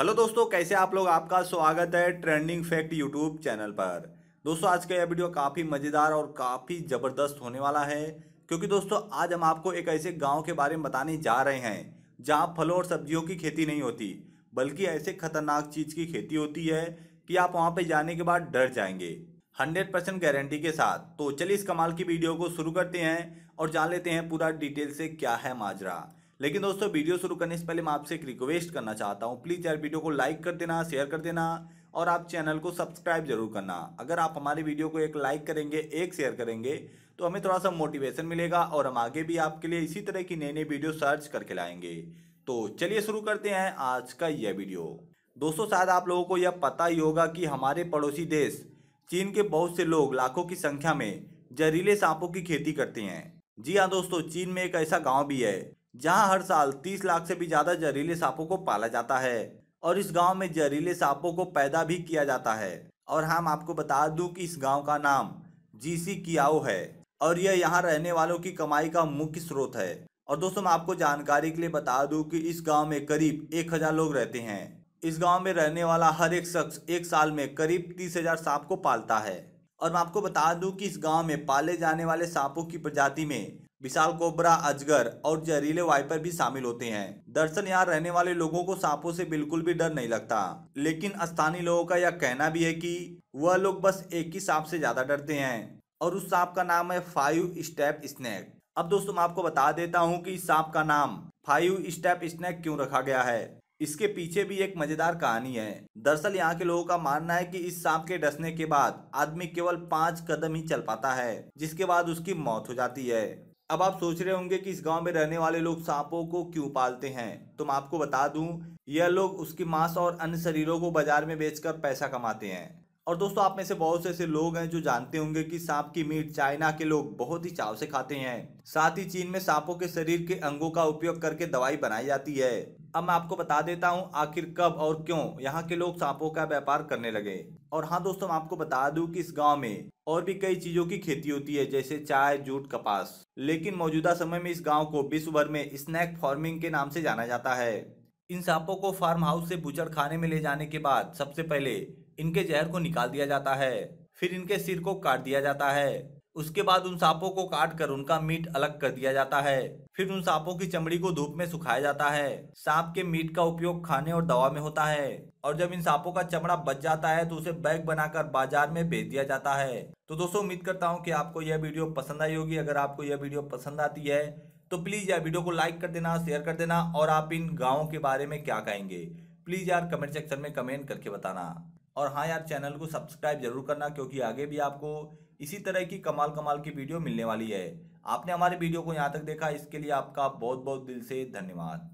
hello दोस्तों कैसे आप लोग आपका स्वागत है ट्रेंडिंग फैक्ट यूट्यूब चैनल पर दोस्तों आज का यह वीडियो काफ़ी मज़ेदार और काफ़ी ज़बरदस्त होने वाला है क्योंकि दोस्तों आज हम आपको एक ऐसे गांव के बारे में बताने जा रहे हैं जहां फलों और सब्जियों की खेती नहीं होती बल्कि ऐसे खतरनाक चीज़ की खेती होती है कि आप वहाँ पर जाने के बाद डर जाएंगे हंड्रेड परसेंट गारंटी के साथ तो चलिए इस कमाल की वीडियो को शुरू करते हैं और जान लेते हैं पूरा डिटेल से क्या है माजरा लेकिन दोस्तों वीडियो शुरू करने से पहले मैं आपसे एक रिक्वेस्ट करना चाहता हूँ प्लीज़ यार वीडियो को लाइक कर देना शेयर कर देना और आप चैनल को सब्सक्राइब जरूर करना अगर आप हमारी वीडियो को एक लाइक करेंगे एक शेयर करेंगे तो हमें थोड़ा सा मोटिवेशन मिलेगा और हम आगे भी आपके लिए इसी तरह की नई नई वीडियो सर्च करके लाएंगे तो चलिए शुरू करते हैं आज का यह वीडियो दोस्तों शायद आप लोगों को यह पता ही होगा कि हमारे पड़ोसी देश चीन के बहुत से लोग लाखों की संख्या में जहरीले सांपों की खेती करते हैं जी हाँ दोस्तों चीन में एक ऐसा गांव भी है जहां हर साल 30 लाख से भी ज्यादा जहरीले सांपों को पाला जाता है और इस गांव में जहरीले सांपों को पैदा भी किया जाता है और हम हाँ, आपको बता दूं कि इस गांव का नाम जीसी कियाओ है और यह यहाँ रहने वालों की कमाई का मुख्य स्रोत है और दोस्तों मैं आपको जानकारी के लिए बता दूं कि इस गांव में करीब एक हजार लोग रहते हैं इस गांव में रहने वाला हर एक शख्स एक साल में करीब तीस हजार सांप को पालता है और मैं आपको बता दूं कि इस गांव में पाले जाने वाले सांपों की प्रजाति में विशाल कोबरा अजगर और जहरीले वाइपर भी शामिल होते हैं दरअसल यहाँ रहने वाले लोगों को सांपों से बिल्कुल भी डर नहीं लगता लेकिन स्थानीय लोगों का यह कहना भी है कि वह लोग बस एक ही सांप से ज्यादा डरते हैं और उस सांप का नाम है फाइव स्टेप स्नैक अब दोस्तों मैं आपको बता देता हूँ की इस सांप का नाम फाइव स्टेप स्नैक क्यों रखा गया है इसके पीछे भी एक मजेदार कहानी है दरअसल यहाँ के लोगों का मानना है कि इस सांप के डसने के बाद आदमी केवल पांच कदम ही चल पाता है जिसके बाद उसकी मौत हो जाती है अब आप सोच रहे होंगे कि इस गांव में रहने वाले लोग सांपों को क्यों पालते हैं तो मैं आपको बता दूं यह लोग उसकी मांस और अन्य शरीरों को बाजार में बेचकर पैसा कमाते हैं और दोस्तों आप में से बहुत से ऐसे लोग हैं जो जानते होंगे कि सांप की मीट चाइना के लोग बहुत ही चाव से खाते हैं साथ ही चीन में सांपों के शरीर के अंगों का उपयोग करके दवाई बनाई जाती है अब मैं आपको बता देता हूँ आखिर कब और क्यों यहाँ के लोग सांपों का व्यापार करने लगे और हाँ दोस्तों मैं आपको बता दूँ कि इस गांव में और भी कई चीजों की खेती होती है जैसे चाय जूट कपास लेकिन मौजूदा समय में इस गाँव को विश्व भर में स्नैक फार्मिंग के नाम से जाना जाता है इन सांपों को फार्म हाउस से भूचर खाने में ले जाने के बाद सबसे पहले इनके जहर को निकाल दिया जाता है फिर इनके सिर को काट दिया जाता है उसके बाद उन सांपों को काट कर उनका मीट अलग कर दिया जाता है फिर उन सांपों की चमड़ी को धूप में सुखाया जाता है सांप के मीट का उपयोग खाने और दवा में होता है और जब इन सांपों का चमड़ा बच जाता है तो उसे बैग बनाकर बाजार में बेच दिया जाता है तो दोस्तों उम्मीद करता हूँ कि आपको यह वीडियो पसंद आई होगी अगर आपको यह वीडियो पसंद आती है तो प्लीज़ यह वीडियो को लाइक कर देना शेयर कर देना और आप इन गाँव के बारे में क्या कहेंगे प्लीज़ यार कमेंट सेक्शन में कमेंट करके बताना और हाँ यार चैनल को सब्सक्राइब जरूर करना क्योंकि आगे भी आपको इसी तरह की कमाल कमाल की वीडियो मिलने वाली है आपने हमारे वीडियो को यहाँ तक देखा इसके लिए आपका बहुत बहुत दिल से धन्यवाद